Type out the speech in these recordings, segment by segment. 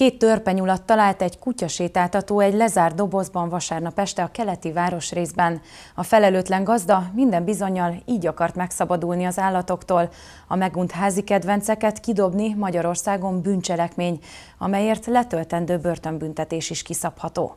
Két törpenyulat talált egy kutya sétáltató egy lezárt dobozban vasárnap este a keleti részben. A felelőtlen gazda minden bizonyal így akart megszabadulni az állatoktól. A megunt házi kedvenceket kidobni Magyarországon bűncselekmény, amelyért letöltendő börtönbüntetés is kiszabható.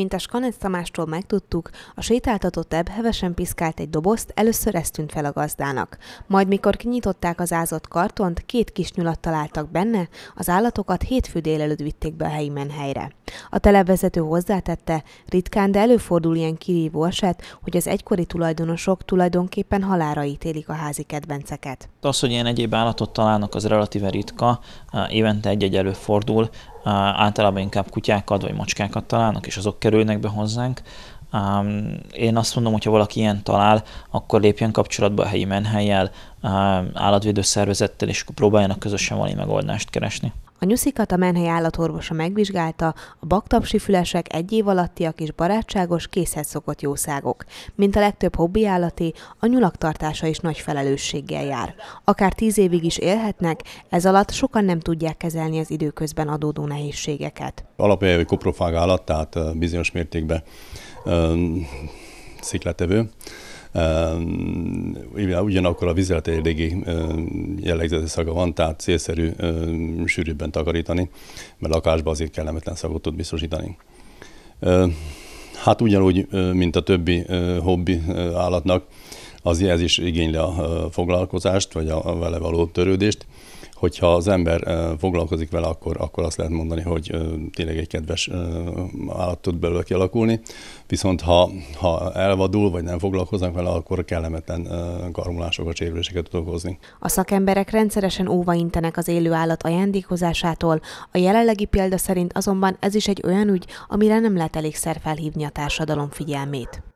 Mint a Skanec Tamástól megtudtuk, a sétáltatott ebb hevesen piszkált egy dobozt, először ezt tűnt fel a gazdának. Majd mikor kinyitották az ázott kartont, két kis nyulat találtak benne, az állatokat hétfő délelőtt vitték be a helyi menhelyre. A televezető hozzátette, ritkán, de előfordul ilyen kirívó eset, hogy az egykori tulajdonosok tulajdonképpen halára ítélik a házi kedvenceket. Az, hogy ilyen egyéb állatot találnak, az relatíve ritka, évente egy-egy előfordul, általában inkább kutyákat vagy macskákat találnak, és azok kerülnek be hozzánk. én azt mondom, hogy ha valaki ilyen talál, akkor lépjen kapcsolatba a helyi menhelyjel, állatvédőszervezettel, szervezettel, és akkor próbáljanak közösen valami megoldást keresni. A nyuszikat a menhely állatorvosa megvizsgálta, a baktapsi fülesek egy év alattiak és barátságos, készhez szokott jószágok. Mint a legtöbb hobbi állati, a nyulak tartása is nagy felelősséggel jár. Akár tíz évig is élhetnek, ez alatt sokan nem tudják kezelni az időközben adódó nehézségeket. Alapjájában koprofág állat, tehát bizonyos mértékben um, szikletevő ugyanakkor a vizelet eléggé jellegzetes szaga van, tehát célszerű sűrűbben takarítani, mert lakásban azért kellemetlen szagot tud biztosítani. Hát ugyanúgy, mint a többi hobbi állatnak, az ez is igényli a foglalkozást, vagy a vele való törődést hogyha az ember foglalkozik vele, akkor, akkor azt lehet mondani, hogy tényleg egy kedves állat tud belőle kialakulni, viszont ha, ha elvadul, vagy nem foglalkoznak vele, akkor kellemetlen karmulásokat, sérüléseket tud okozni. A szakemberek rendszeresen óva intenek az élő állat ajándékozásától, a jelenlegi példa szerint azonban ez is egy olyan ügy, amire nem lehet elégszer felhívni a társadalom figyelmét.